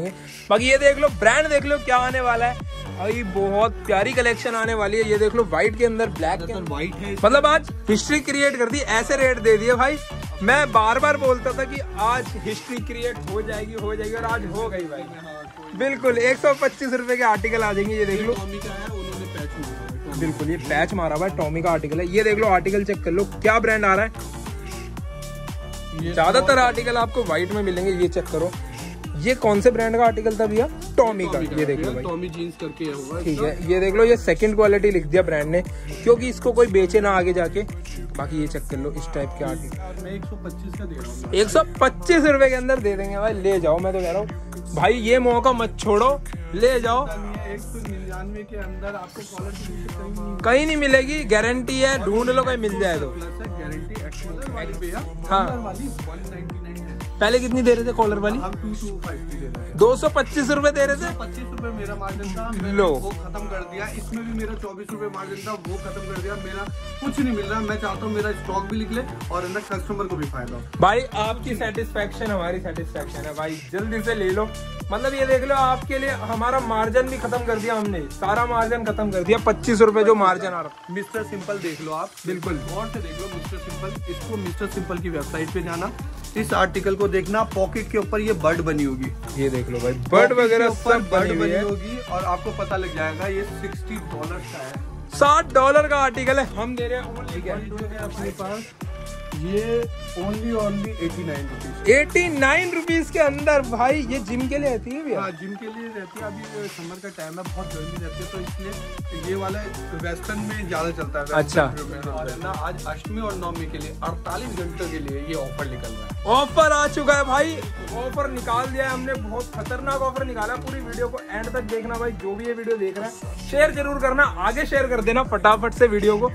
बाकी ये देख लो ब्रांड देख लो क्या आने वाला है भाई बहुत प्यारी कलेक्शन आने वाली है ये देख लो व्हाइट के अंदर ब्लैक के अंदर व्हाइट है मतलब आज हिस्ट्री क्रिएट कर दी ऐसे रेट दे दिए भाई मैं बार बार बोलता था कि आज हिस्ट्री क्रिएट हो जाएगी हो जाएगी और आज हो गई भाई बिल्कुल एक सौ पच्चीस रुपए के आर्टिकल आ जाएंगे ये देख लो बिल्कुल ये पैच मारा हुआ है टॉमी का आर्टिकल है ये देख लो आर्टिकल चेक कर लो क्या ब्रांड आ रहा है ज्यादातर आर्टिकल तो- आपको व्हाइट में मिलेंगे ये चेक करो ये कौन से ब्रांड का आर्टिकल था भैया टॉमी का ये देख लो भाई टॉमी जीन्स करके होगा ठीक है ये देख लो ये सेकंड क्वालिटी लिख दिया ब्रांड ने क्योंकि इसको कोई बेचे ना आगे जाके बाकी ये चेक कर लो इस टाइप के आर्टिकल एक सौ पच्चीस रुपए के अंदर दे देंगे भाई ले जाओ मैं तो कह रहा हूँ भाई ये मौका मत छोड़ो ले जाओ के अंदर आपको कहीं नहीं मिलेगी गारंटी है ढूंढ लो कहीं मिल जाए तो गारंटी हाँ पहले कितनी दे रहे थे कॉलर वाली टू टू फाइव दो सौ पच्चीस रूपए दे रहे थे पच्चीस रूपए मेरा मार्जिन था लो। वो खत्म कर दिया इसमें भी मेरा चौबीस रूपए मार्जिन था वो खत्म कर दिया मेरा कुछ नहीं मिल रहा मैं चाहता हूँ मेरा स्टॉक भी निकले और अंदर कस्टमर को भी फायदा भाई आपकी सेटिस्फेक्शन हमारी सेटिस्फेक्शन है भाई जल्दी से ले लो मतलब ये देख लो आपके लिए हमारा मार्जिन भी खत्म कर दिया हमने सारा मार्जिन खत्म कर दिया पच्चीस रूपए जो मार्जिन आ रहा मिस्टर सिंपल देख लो आप बिल्कुल और से देख लो मिस्टर सिंपल इसको मिस्टर सिंपल की वेबसाइट पे जाना इस आर्टिकल को को देखना पॉकेट के ऊपर ये बर्ड बनी होगी ये देख लो भाई बर्ड वगैरह सब बर्ड बनी होगी और आपको पता लग जाएगा ये सिक्सटी डॉलर का है साठ डॉलर का आर्टिकल है हम दे रहे हैं अपने पास ये only only eighty nine rupees eighty nine rupees के अंदर भाई ये जिम के लिए रहती है भैया हाँ जिम के लिए रहती है अभी समर का टाइम है बहुत गर्मी रहती है तो इसलिए ये वाला वेस्टर्न में ज्यादा चलता है अच्छा हाँ, और ना आज अष्टमी और नवमी के लिए अड़तालीस घंटों के लिए ये ऑफर निकल रहा है ऑफर आ चुका है भाई ऑफर निकाल दिया है हमने बहुत खतरनाक ऑफर निकाला पूरी वीडियो को एंड तक देखना भाई जो भी ये वीडियो देख रहा है शेयर जरूर करना आगे शेयर कर देना फटाफट से वीडियो को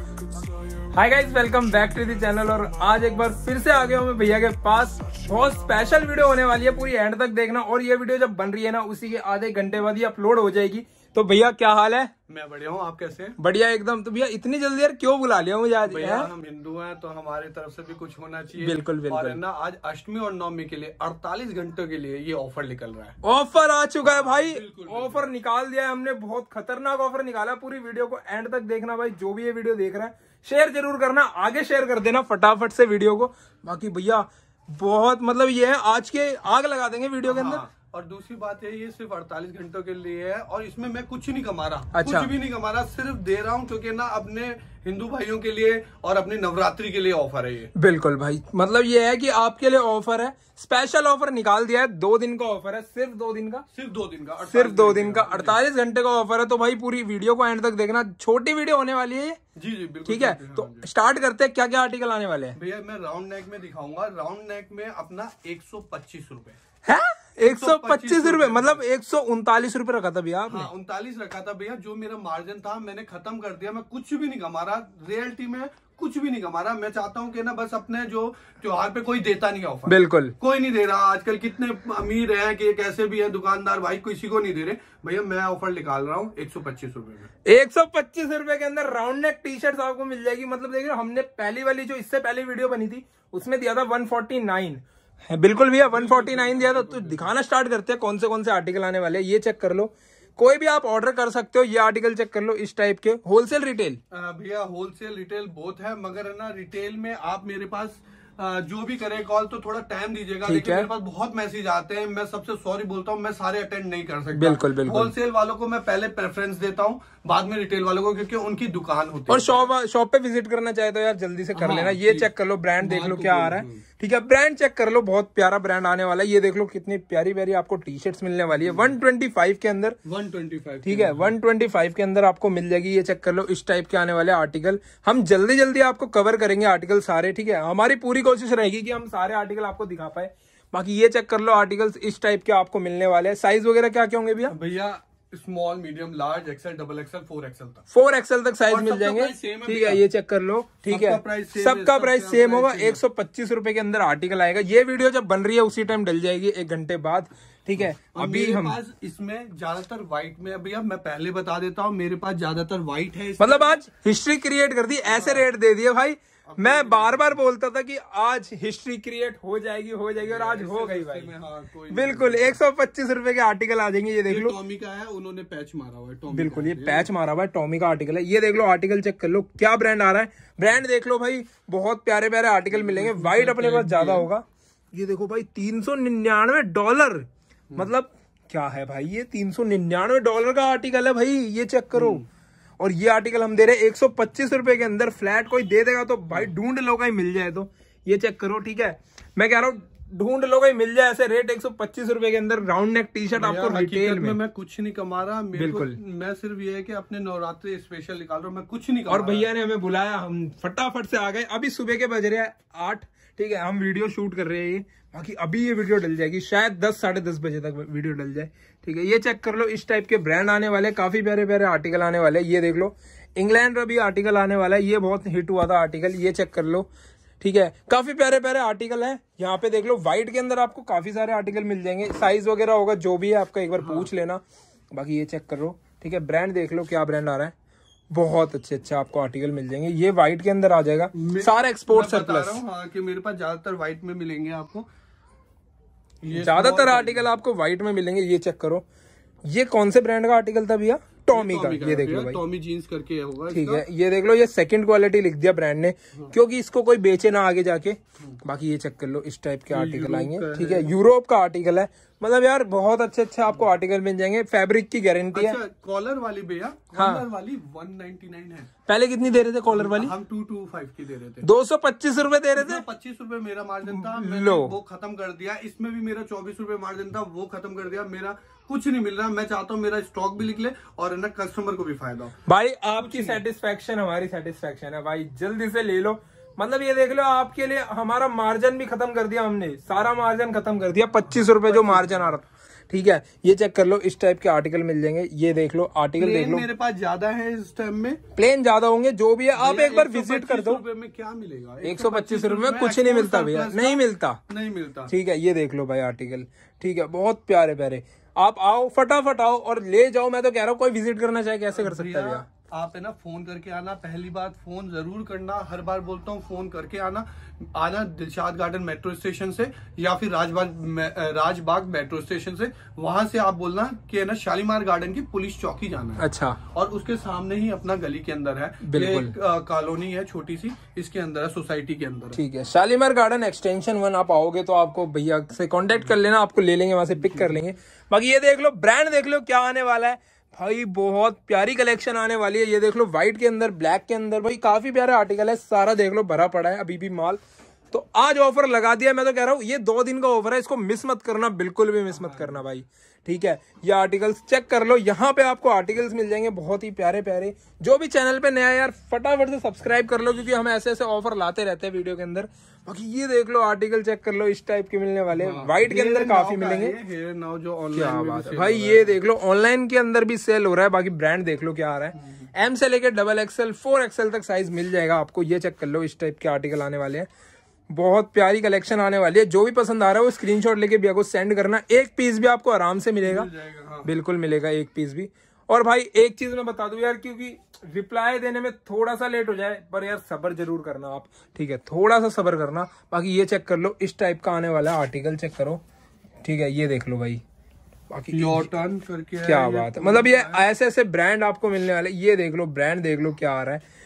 hi guys welcome back to the channel और आज एक बार फिर से आ गया हूँ मैं भैया के पास बहुत स्पेशल वीडियो होने वाली है पूरी एंड तक देखना और ये वीडियो जब बन रही है ना उसी के आधे घंटे बाद ही अपलोड हो जाएगी तो भैया क्या हाल है मैं बढ़िया हूँ आप कैसे बढ़िया एकदम तो भैया इतनी जल्दी यार क्यों बुला लिया मुझे आज भैया हम हिंदू हैं तो हमारे तरफ से भी कुछ होना चाहिए बिल्कुल बिल्कुल और ना आज अष्टमी और नवमी के लिए 48 घंटों के लिए ये ऑफर निकल रहा है ऑफर आ चुका है भाई ऑफर निकाल दिया है हमने बहुत खतरनाक ऑफर निकाला पूरी वीडियो को एंड तक देखना भाई जो भी ये वीडियो देख रहे हैं शेयर जरूर करना आगे शेयर कर देना फटाफट से वीडियो को बाकी भैया बहुत मतलब ये है आज के आग लगा देंगे वीडियो के हाँ। अंदर और दूसरी बात है ये सिर्फ 48 घंटों के लिए है और इसमें मैं कुछ नहीं कमा रहा अच्छा। कुछ भी नहीं कमा रहा सिर्फ दे रहा हूँ क्योंकि ना अपने हिंदू भाइयों के लिए और अपने नवरात्रि के लिए ऑफर है ये बिल्कुल भाई मतलब ये है कि आपके लिए ऑफर है स्पेशल ऑफर निकाल दिया है दो दिन का ऑफर है सिर्फ दो दिन का सिर्फ दो दिन का सिर्फ दो दिन का अड़तालीस घंटे का ऑफर है तो भाई पूरी वीडियो को एंड तक देखना छोटी वीडियो होने वाली है जी जी बिल्कुल ठीक है तो स्टार्ट करते हैं क्या क्या आर्टिकल आने वाले हैं भैया मैं राउंड नेक में दिखाऊंगा राउंड नेक में अपना एक सौ पच्चीस रूपए है एक सौ पच्चीस रूपए मतलब एक सौ उनतालीस रूपए रखा था भैया हाँ, उनतालीस रखा था भैया जो मेरा मार्जिन था मैंने खत्म कर दिया मैं कुछ भी नहीं कमा रहा रियलिटी में कुछ भी नहीं कमा रहा मैं चाहता हूँ कि ना बस अपने जो त्योहार पे कोई देता नहीं है ऑफर बिल्कुल कोई नहीं दे रहा आजकल कितने अमीर हैं कि कैसे भी है दुकानदार भाई किसी को नहीं दे रहे भैया मैं ऑफर निकाल रहा हूँ एक सौ पच्चीस रूपए एक सौ पच्चीस रूपए के अंदर राउंड नेक टी शर्ट आपको मिल जाएगी मतलब देखिए हमने पहली वाली जो इससे पहले वीडियो बनी थी उसमें दिया था वन फोर्टी नाइन बिल्कुल भैया 149 दिया था तो दिखाना स्टार्ट करते हैं कौन से कौन से आर्टिकल आने वाले हैं ये चेक कर लो कोई भी आप ऑर्डर कर सकते हो ये आर्टिकल चेक कर लो इस टाइप के होलसेल रिटेल भैया होलसेल रिटेल बहुत है मगर है ना रिटेल में आप मेरे पास जो भी करे कॉल तो थोड़ा टाइम दीजिएगा लेकिन मेरे पास बहुत मैसेज आते हैं मैं सबसे सॉरी बोलता हूँ मैं सारे अटेंड नहीं कर सकता बिल्कुल बिल्कुल होलसेल वालों को मैं पहले प्रेफरेंस देता हूँ बाद में रिटेल वालों को क्योंकि उनकी दुकान होती है और शॉप शॉप पे विजिट करना चाहे तो यार जल्दी से कर हाँ, लेना ये चेक कर लो ब्रांड देख लो हाँ, क्या तो आ रहा है ठीक है ब्रांड चेक कर लो बहुत प्यारा ब्रांड आने वाला है ये देख लो कितनी प्यारी प्यारी आपको टी शर्ट मिलने वाली है 125 हम्म। के अंदर 125 ठीक है 125 के अंदर आपको मिल जाएगी ये चेक कर लो इस टाइप के आने वाले आर्टिकल हम जल्दी जल्दी आपको कवर करेंगे आर्टिकल सारे ठीक है हमारी पूरी कोशिश रहेगी कि हम सारे आर्टिकल आपको दिखा पाए बाकी ये चेक कर लो आर्टिकल्स इस टाइप के आपको मिलने वाले हैं साइज वगैरह क्या क्या होंगे भैया भैया small medium large XL double XL four XL तक फोर एक्सएल तक साइज मिल जाएंगे ठीक है ये चेक कर लो ठीक है सबका प्राइस सेम होगा एक सौ के अंदर आर्टिकल आएगा ये वीडियो जब बन रही है उसी टाइम डल जाएगी एक घंटे बाद ठीक है अभी हम पास इसमें ज्यादातर व्हाइट में अभी अब मैं पहले बता देता हूँ मेरे पास ज्यादातर व्हाइट है मतलब आज हिस्ट्री क्रिएट कर दी ऐसे रेट दे दिए भाई तो मैं बार बार बोलता था कि आज हिस्ट्री क्रिएट हो जाएगी हो जाएगी और आज हो गई भाई हाँ, बिल्कुल एक सौ पच्चीस रूपए के आर्टिकल आ जाएंगे ये देख लो टॉमी का है उन्होंने पैच मारा हुआ है बिल्कुल ये पैच मारा हुआ है टॉमी का आर्टिकल है ये देख लो आर्टिकल चेक कर लो क्या ब्रांड आ रहा है ब्रांड देख लो भाई बहुत प्यारे प्यारे आर्टिकल मिलेंगे व्हाइट अपने पास ज्यादा होगा ये देखो भाई तीन सौ निन्यानवे डॉलर मतलब क्या है भाई ये तीन सौ निन्यानवे डॉलर का आर्टिकल है भाई ये चेक करो हम्म। और ये आर्टिकल हम दे रहे एक सौ पच्चीस रुपए के अंदर फ्लैट कोई दे देगा तो भाई ढूंढ लो कहीं मिल जाए तो ये चेक करो ठीक है मैं कह रहा हूँ ढूंढ लो कहीं मिल जाए ऐसे रेट एक सौ पच्चीस रुपए के अंदर राउंड नेक टी शर्ट आपको रिटेल में।, मैं कुछ नहीं कमा रहा बिल्कुल मैं सिर्फ ये है कि अपने नवरात्रि स्पेशल निकाल रहा हूँ मैं कुछ नहीं कमा और भैया ने हमें बुलाया हम फटाफट से आ गए अभी सुबह के बज रहे हैं आठ ठीक है हम वीडियो शूट कर रहे हैं ये बाकी अभी ये वीडियो डल जाएगी शायद दस साढ़े दस बजे तक वीडियो डल जाए ठीक है ये चेक कर लो इस टाइप के ब्रांड आने वाले काफ़ी प्यारे प्यारे आर्टिकल आने वाले ये देख लो इंग्लैंड का भी आर्टिकल आने वाला है ये बहुत हिट हुआ था आर्टिकल ये चेक कर लो ठीक है काफ़ी प्यारे प्यारे आर्टिकल है यहाँ पे देख लो वाइट के अंदर आपको काफ़ी सारे आर्टिकल मिल जाएंगे साइज वगैरह होगा जो भी है आपका एक बार पूछ लेना बाकी ये चेक कर लो ठीक है ब्रांड देख लो क्या ब्रांड आ रहा है बहुत अच्छे अच्छे आपको आर्टिकल मिल जाएंगे ये व्हाइट के अंदर आ जाएगा सारे एक्सपोर्ट सरप्लस मेरे पास ज्यादातर व्हाइट में मिलेंगे आपको ज्यादातर आर्टिकल आपको व्हाइट में मिलेंगे ये चेक करो ये कौन से ब्रांड का आर्टिकल था भैया टॉमी का ये देख लो टॉमी जीन्स करके होगा ठीक है ये देख लो ये सेकंड क्वालिटी लिख दिया ब्रांड ने हाँ। क्योंकि इसको कोई बेचे ना आगे जाके हाँ। बाकी ये चेक कर लो इस टाइप के आर्टिकल आएंगे ठीक है यूरोप का आर्टिकल है मतलब यार बहुत अच्छे अच्छे आपको आर्टिकल हाँ। मिल जाएंगे फैब्रिक की गारंटी अच्छा, है कॉलर वाली भैया हाँ वाली 199 है पहले कितनी दे रहे थे कॉलर वाली हम 225 की दे रहे थे दो सौ पच्चीस रूपए दे रहे थे पच्चीस रूपए मेरा मार्जिन था मैंने वो खत्म कर दिया इसमें भी मेरा चौबीस रूपए मार्जिन था वो खत्म कर दिया मेरा कुछ नहीं मिल रहा मैं चाहता हूँ मेरा स्टॉक भी निकले और ना कस्टमर को भी फायदा हो भाई आपकी सेटिस्फेक्शन हमारी सेटिस्फेक्शन है भाई जल्दी से ले लो मतलब ये देख लो आपके लिए हमारा मार्जिन भी खत्म कर दिया हमने सारा मार्जिन खत्म कर दिया पच्चीस रूपए जो मार्जिन आ रहा था ठीक है ये चेक कर लो इस टाइप के आर्टिकल मिल जाएंगे ये देख लो आर्टिकल देख लो मेरे पास ज्यादा है इस टाइम में प्लेन ज्यादा होंगे जो भी है आप एक बार विजिट कर दो में क्या मिलेगा एक सौ पच्चीस रूपये में कुछ नहीं मिलता भैया नहीं मिलता नहीं मिलता ठीक है ये देख लो भाई आर्टिकल ठीक है बहुत प्यारे प्यारे आप आओ फटाफट आओ और ले जाओ मैं तो कह रहा हूँ कोई विजिट करना चाहे कैसे कर सकता है आप है ना फोन करके आना पहली बात फोन जरूर करना हर बार बोलता हूँ फोन करके आना आना दिलशाद गार्डन मेट्रो स्टेशन से या फिर राजबाग राजबाग मेट्रो स्टेशन से वहां से आप बोलना कि है ना शालीमार गार्डन की पुलिस चौकी जाना है अच्छा और उसके सामने ही अपना गली के अंदर है एक कॉलोनी है छोटी सी इसके अंदर है सोसाइटी के अंदर ठीक है शालीमार गार्डन एक्सटेंशन वन आप आओगे तो आपको भैया से कॉन्टेक्ट कर लेना आपको ले लेंगे वहां से पिक कर लेंगे बाकी ये देख लो ब्रांड देख लो क्या आने वाला है भाई बहुत प्यारी कलेक्शन आने वाली है ये देख लो व्हाइट के अंदर ब्लैक के अंदर भाई काफी प्यारा आर्टिकल है सारा देख लो भरा पड़ा है अभी भी माल तो आज ऑफर लगा दिया मैं तो कह रहा हूँ ये दो दिन का ऑफर है इसको मिस मत करना बिल्कुल भी मिस मत करना भाई ठीक है ये आर्टिकल्स चेक कर लो यहाँ पे आपको आर्टिकल्स मिल जाएंगे बहुत ही प्यारे प्यारे जो भी चैनल पे नया यार फटाफट से सब्सक्राइब कर लो क्योंकि हम ऐसे ऐसे ऑफर लाते रहते हैं वीडियो के अंदर बाकी ये देख लो आर्टिकल चेक कर लो इस टाइप के मिलने वाले व्हाइट के अंदर काफी मिलेंगे जो ऑनलाइन भाई ये देख लो ऑनलाइन के अंदर भी सेल हो रहा है बाकी ब्रांड देख लो क्या आ रहा है एम से लेकर डबल एक्सएल फोर एक्सएल तक साइज मिल जाएगा आपको ये चेक कर लो इस टाइप के आर्टिकल आने वाले हैं बहुत प्यारी कलेक्शन आने वाली है जो भी पसंद आ रहा है वो स्क्रीनशॉट लेके भैया को सेंड करना एक पीस भी आपको आराम से मिलेगा मिल हाँ। बिल्कुल मिलेगा एक पीस भी और भाई एक चीज मैं बता दू यार क्योंकि रिप्लाई देने में थोड़ा सा लेट हो जाए पर यार सबर जरूर करना आप ठीक है थोड़ा सा सबर करना बाकी ये चेक कर लो इस टाइप का आने वाला आर्टिकल चेक करो ठीक है ये देख लो भाई बाकी करके क्या बात है मतलब ये ऐसे ऐसे ब्रांड आपको मिलने वाले ये देख लो ब्रांड देख लो क्या आ रहा है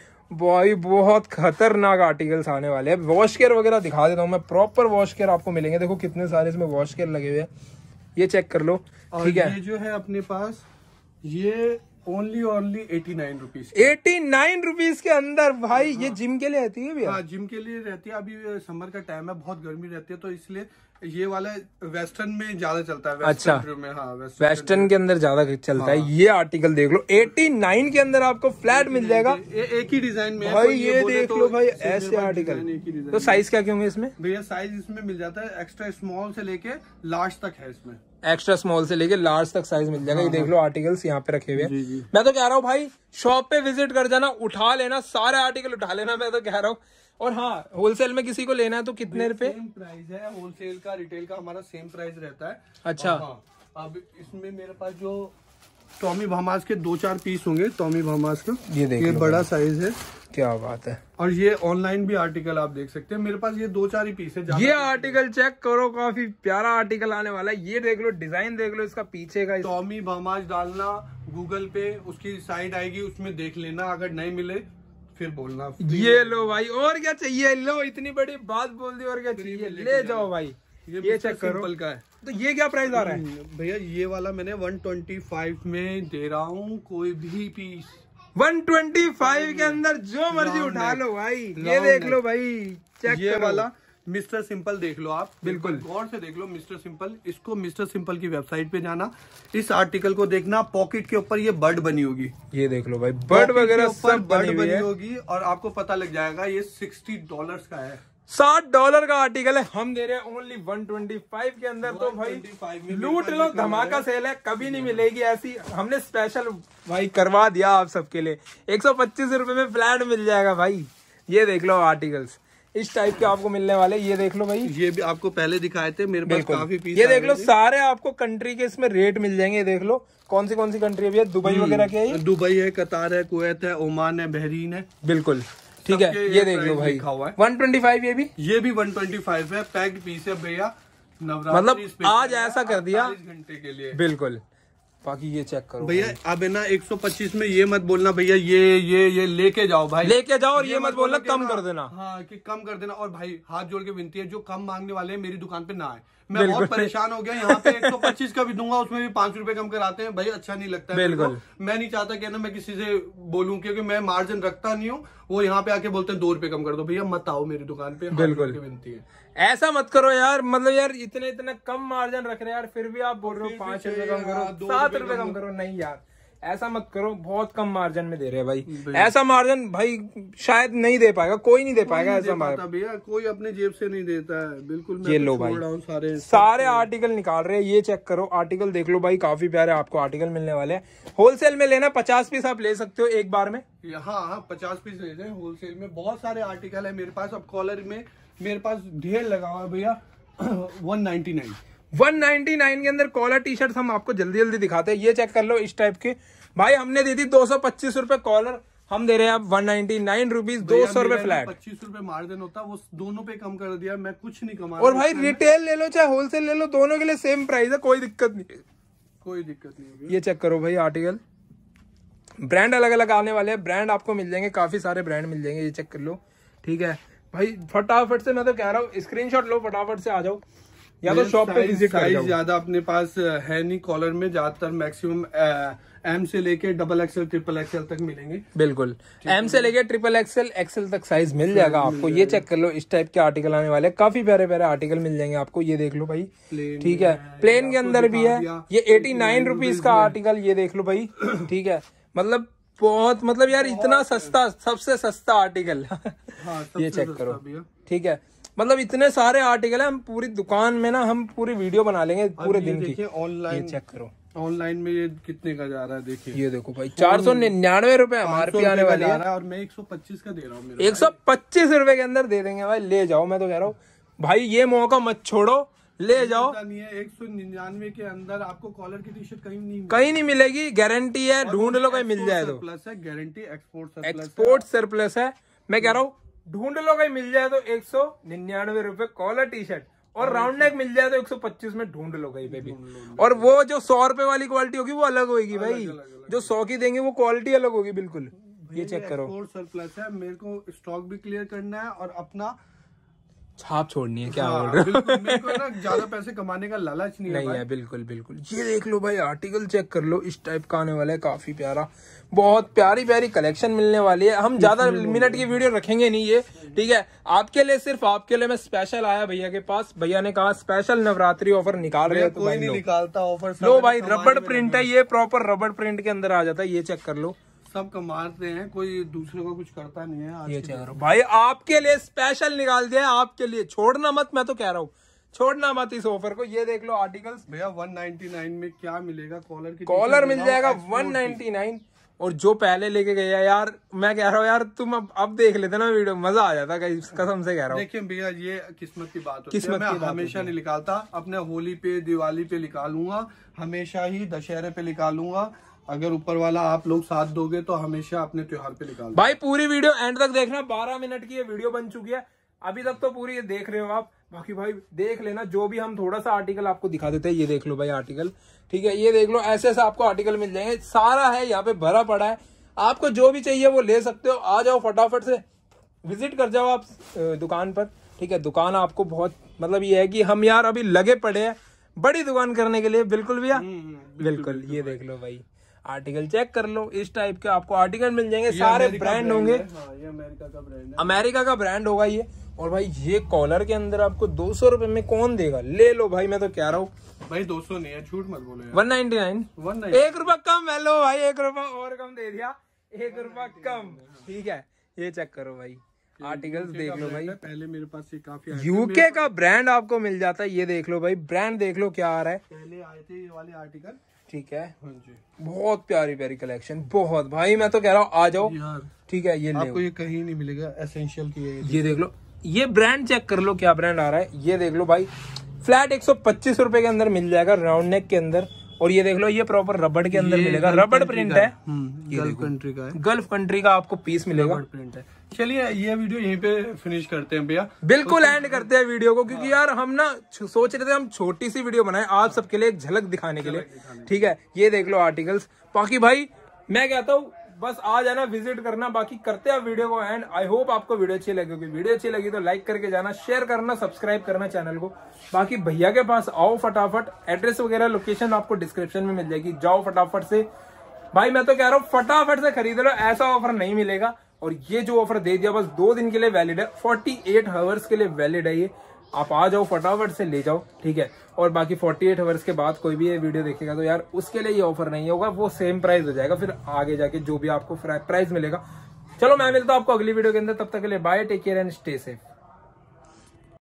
भाई बहुत खतरनाक आर्टिकल्स आने वाले हैं वॉश केयर वगैरह दिखा देता हूँ मैं प्रॉपर वॉश केयर आपको मिलेंगे देखो कितने सारे इसमें वॉश केयर लगे हुए हैं ये चेक कर लो ठीक है ये जो है अपने पास ये only only eighty nine rupees eighty nine rupees के अंदर भाई हाँ, ये जिम के लिए रहती है हाँ, जिम के लिए रहती है अभी समर का टाइम है बहुत गर्मी रहती है तो इसलिए ये वाला वेस्टर्न में ज्यादा चलता है अच्छा में हाँ, वेस्टर्न, वेस्टर्न के अंदर ज्यादा चलता हाँ। है ये आर्टिकल देख लो एटी नाइन के अंदर आपको फ्लैट मिल जाएगा एक ही डिजाइन में भाई ये, देख तो लो भाई ऐसे आर्टिकल तो साइज क्या क्यों इसमें भैया साइज इसमें मिल जाता है एक्स्ट्रा स्मॉल से लेके लार्ज तक है इसमें एक्स्ट्रा स्मॉल से लेके लार्ज तक साइज मिल जाएगा ये हाँ, हाँ। देख लो आर्टिकल्स यहाँ पे रखे हुए हैं मैं तो कह रहा हूँ भाई शॉप पे विजिट कर जाना उठा लेना सारे आर्टिकल उठा लेना मैं तो कह रहा हूँ और हाँ होलसेल में किसी को लेना है तो कितने रुपए प्राइस है होलसेल का रिटेल का हमारा सेम प्राइस रहता है अच्छा हाँ, अब इसमें मेरे पास जो टॉमी भमास के दो चार पीस होंगे टॉमी भमास का ये देखिए बड़ा साइज है क्या बात है और ये ऑनलाइन भी आर्टिकल आप देख सकते हैं मेरे पास ये दो चार ही पीस है ये आर्टिकल चेक करो काफी प्यारा आर्टिकल आने वाला है ये देख लो डिजाइन देख लो इसका पीछे का टॉमी भमास डालना गूगल पे उसकी साइट आएगी उसमें देख लेना अगर नहीं मिले फिर बोलना ये लो भाई और क्या चाहिए लो इतनी बड़ी बात बोल दी और क्या चाहिए ले जाओ भाई ये, चेक करो का है तो ये क्या प्राइस आ रहा है हम्म, भैया ये वाला मैंने 125 में दे रहा हूँ कोई भी पीस 125 के हम्म। अंदर जो मर्जी उठा लो भाई ये देख लो भाई चेक ये वाला मिस्टर सिंपल देख लो आप बिल्कुल गौर से देख लो मिस्टर सिंपल इसको मिस्टर सिंपल की वेबसाइट पे जाना इस आर्टिकल को देखना पॉकेट के ऊपर ये बर्ड बनी होगी ये देख लो भाई बर्ड वगैरह सब बर्ड बनी होगी और आपको पता लग जाएगा ये सिक्सटी डॉलर का है साठ डॉलर का आर्टिकल है हम दे रहे हैं ओनली 125 के अंदर तो भाई लूट लो धमाका सेल है कभी नहीं मिलेगी ऐसी हमने स्पेशल भाई करवा दिया आप सबके लिए एक सौ में फ्लैट मिल जाएगा भाई ये देख लो आर्टिकल्स इस टाइप के आपको मिलने वाले ये देख लो भाई ये भी आपको पहले दिखाए थे मेरे पास काफी पीस ये देख लो सारे आपको कंट्री के इसमें रेट मिल जाएंगे ये देख लो कौन सी कौन सी कंट्री है दुबई हम्म, वगैरह के दुबई है कतार है कुवैत है ओमान है बहरीन है बिल्कुल ठीक है ये, देख लो भाई वन ट्वेंटी फाइव ये भी ये भी वन ट्वेंटी फाइव है पैक्ड पीस है भैया मतलब आज ऐसा कर दिया घंटे के लिए बिल्कुल बाकी ये चेक करो भैया अब है ना 125 में ये मत बोलना भैया ये ये ये लेके जाओ भाई लेके जाओ और ये, ये मत बोलना कम कर हाँ, देना हाँ कि कम कर देना और भाई हाथ जोड़ के विनती है जो कम मांगने वाले हैं मेरी दुकान पे ना आए मैं बहुत परेशान हो गया यहाँ पे एक सौ पच्चीस का भी दूंगा उसमें भी पांच रुपए कम कराते हैं भाई अच्छा नहीं लगता है बिल्कुल मैं नहीं चाहता कि ना मैं किसी से बोलूँ क्योंकि मैं मार्जिन रखता नहीं हूँ वो यहाँ पे आके बोलते हैं दो रुपए कम कर दो भैया मत आओ मेरी दुकान पे बिल्कुल विनती है ऐसा मत करो यार मतलब यार इतने इतना कम मार्जिन रख रहे हैं यार फिर भी आप बोल रहे हो पांच हाँ, रुपए कम करो सात रुपए कम करो नहीं यार ऐसा मत करो बहुत कम मार्जिन में दे रहे हैं भाई ऐसा मार्जिन भाई शायद नहीं दे पाएगा कोई नहीं दे पाएगा ऐसा मार्जिन भैया कोई अपने जेब से नहीं देता है बिल्कुल ये तो लो भाई सारे सारे आर्टिकल निकाल रहे हैं ये चेक करो आर्टिकल देख लो भाई काफी प्यारे आपको आर्टिकल मिलने वाले हैं होलसेल में लेना पचास पीस आप ले सकते हो एक बार में हाँ हाँ पचास पीस ले जाए होलसेल में बहुत सारे आर्टिकल है मेरे पास अब कॉलर में मेरे पास ढेर लगा हुआ है भैया वन नाइनटी नाइन 199 के अंदर कॉलर टी शर्ट हम आपको जल्दी जल्दी दिखाते हैं ये चेक कर लो इस टाइप के भाई हमने दी थी दो सौ पच्चीस रुपए कॉलर हम दे रहे हैं आप वन नाइनटी नाइन रुपीज दो सौ रुपए फ्लैट पच्चीस रुपए मार्जिन होता वो दोनों पे कम कर दिया मैं कुछ नहीं कमा और भाई रिटेल ले लो चाहे होलसेल ले लो दोनों के लिए सेम प्राइस है कोई दिक्कत नहीं कोई दिक्कत नहीं ये चेक करो भाई आर्टिकल ब्रांड अलग अलग आने वाले हैं ब्रांड आपको मिल जाएंगे काफी सारे ब्रांड मिल जाएंगे ये चेक कर लो ठीक है भाई फटाफट से मैं तो कह रहा हूँ स्क्रीनशॉट लो फटाफट से आ जाओ या तो शॉप पे विजिट साइज ज्यादा अपने पास है नहीं कॉलर में ज्यादातर मैक्सिमम एम से लेके डबल एक्सएल ट्रिपल एक्सएल तक मिलेंगे बिल्कुल एम से लेके ट्रिपल एक्सएल एक्सएल तक साइज मिल जाएगा आपको ये चेक कर लो इस टाइप के आर्टिकल आने वाले काफी प्यारे प्यारे आर्टिकल मिल जाएंगे आपको ये देख लो भाई ठीक है प्लेन के अंदर भी है ये एटी नाइन रुपीज का आर्टिकल ये देख लो भाई ठीक है मतलब बहुत मतलब यार इतना सस्ता सबसे सस्ता आर्टिकल हाँ, ये चेक करो ठीक है मतलब इतने सारे आर्टिकल है हम पूरी दुकान में ना हम पूरी वीडियो बना लेंगे पूरे दिन की ऑनलाइन चेक करो ऑनलाइन में ये कितने का जा रहा है देखिए ये देखो भाई चार सौ निन्यानवे रूपए हमारे आने वाले और मैं एक सौ पच्चीस का दे रहा हूँ एक सौ पच्चीस रूपए के अंदर दे देंगे भाई ले जाओ मैं तो कह रहा हूँ भाई ये मौका मत छोड़ो ले जाओ एक सौ निन्यानवे के अंदर आपको कॉलर की टी शर्ट कहीं नहीं कहीं नहीं मिलेगी गारंटी है ढूंढ लो कहीं मिल जाए तो प्लस है गारंटी एक्सपोर्ट एक्सपोर्ट सरप्लस है मैं कह रहा हूँ ढूंढ लो कहीं मिल जाए तो एक सौ निन्यानवे रुपए कॉलर टी शर्ट और हाँ, राउंड नेक मिल जाए तो 125 में ढूंढ लो कहीं पे और वो जो सौ रुपए वाली क्वालिटी होगी वो अलग होगी भाई जो सौ की देंगे वो क्वालिटी अलग होगी बिल्कुल ये चेक करो सरप्लस है मेरे को स्टॉक भी क्लियर करना है और अपना छाप छोड़नी है क्या हाँ, बोल रहे हो ज्यादा पैसे कमाने का लालच नहीं, नहीं है बिल्कुल बिल्कुल ये देख लो भाई आर्टिकल चेक कर लो इस टाइप का आने वाला है काफी प्यारा बहुत प्यारी प्यारी कलेक्शन मिलने वाली है हम ज्यादा मिनट की वीडियो रखेंगे नहीं ये ठीक है आपके लिए सिर्फ आपके लिए मैं स्पेशल आया भैया के पास भैया ने कहा स्पेशल नवरात्रि ऑफर निकाल रहे तो कोई नहीं निकालता ऑफर लो भाई रबड़ प्रिंट है ये प्रॉपर रबड़ प्रिंट के अंदर आ जाता है ये चेक कर लो सब मारते हैं कोई दूसरे को कुछ करता नहीं है ये अच्छा भाई आपके लिए स्पेशल निकाल दिया आपके लिए छोड़ना मत मैं तो कह रहा हूँ छोड़ना मत इस ऑफर को ये देख लो आर्टिकल्स भैया 199 में क्या मिलेगा कॉलर की कॉलर मिल जाएगा 199 और जो पहले लेके गया यार मैं कह रहा हूँ यार तुम अब अब देख लेते ना वीडियो मजा आ जाता कसम से कह रहा हूँ देखिए भैया ये किस्मत की बात किस्मत मैं हमेशा नहीं निकालता अपने होली पे दिवाली पे निकालूंगा हमेशा ही दशहरे पे निकालूंगा अगर ऊपर वाला आप लोग साथ दोगे तो हमेशा अपने त्योहार पे निकाल भाई पूरी वीडियो एंड तक देखना बारह मिनट की ये वीडियो बन चुकी है अभी तक तो पूरी ये देख रहे हो आप बाकी भाई देख लेना जो भी हम थोड़ा सा आर्टिकल आपको दिखा देते हैं ये देख लो भाई आर्टिकल ठीक है ये देख लो ऐसे ऐसे आपको आर्टिकल मिल जाएंगे सारा है यहाँ पे भरा पड़ा है आपको जो भी चाहिए वो ले सकते हो आ जाओ फटाफट से विजिट कर जाओ आप दुकान पर ठीक है दुकान आपको बहुत मतलब ये है कि हम यार अभी लगे पड़े हैं बड़ी दुकान करने के लिए बिल्कुल भैया हम्म, हम्म, बिल्कुल, बिल्कुल ये देख लो भाई आर्टिकल चेक कर लो इस टाइप के आपको आर्टिकल मिल जाएंगे सारे ब्रांड होंगे हाँ, अमेरिका का ब्रांड अमेरिका का ब्रांड होगा ये और भाई ये कॉलर के अंदर आपको दो सौ रूपये में कौन देगा ले लो भाई मैं तो कह रहा हूँ भाई दो सौ नहीं है छूट मत बोले वन नाइनटी नाइन एक रूपये कम है लो भाई एक रूपये और कम दे दिया एक रूपये कम ठीक है ये चेक करो भाई आर्टिकल्स देख लो भाई पहले मेरे पास ये काफी यूके का ब्रांड आपको मिल जाता है ये देख लो भाई ब्रांड देख लो क्या आ रहा है पहले आए थे ये वाले आर्टिकल ठीक है हाँ बहुत प्यारी प्यारी कलेक्शन बहुत भाई मैं तो कह रहा हूँ आ जाओ ठीक है ये आपको ये कहीं नहीं मिलेगा एसेंशियल की है ये देख लो ये ब्रांड चेक कर लो क्या ब्रांड आ रहा है ये देख लो भाई फ्लैट एक सौ के अंदर मिल जाएगा राउंड नेक के अंदर और ये देख लो ये प्रॉपर रबड़ के अंदर हम्म, मिलेगा रबड़ प्रिंट है गल्फ कंट्री का गल्फ कंट्री का आपको पीस मिलेगा प्रिंट है चलिए ये वीडियो यहीं पे फिनिश करते हैं भैया बिल्कुल तो एंड करते हैं वीडियो को क्योंकि हाँ। यार हम ना सोच रहे थे हम छोटी सी वीडियो बनाए आप हाँ। सबके लिए एक झलक दिखाने के लिए ठीक है ये देख लो आर्टिकल्स बाकी भाई मैं कहता हूँ बस आ जाना विजिट करना बाकी करते हैं वीडियो को एंड आई होप आपको वीडियो अच्छी लगी होगी वीडियो अच्छी लगी तो लाइक करके जाना शेयर करना सब्सक्राइब करना चैनल को बाकी भैया के पास आओ फटाफट एड्रेस वगैरह लोकेशन आपको डिस्क्रिप्शन में मिल जाएगी जाओ फटाफट से भाई मैं तो कह रहा हूँ फटाफट से खरीद लो ऐसा ऑफर नहीं मिलेगा और ये जो ऑफर दे दिया बस दो दिन के लिए वैलिड है फोर्टी एट आवर्स के लिए वैलिड है ये आप आ जाओ फटाफट से ले जाओ ठीक है और बाकी 48 एट आवर्स के बाद कोई भी ये वीडियो देखेगा तो यार उसके लिए ये ऑफर नहीं होगा वो सेम प्राइस हो जाएगा फिर आगे जाके जो भी आपको प्राइस मिलेगा चलो मैं मिलता हूँ आपको अगली वीडियो के अंदर तब तक के लिए bye take care and stay safe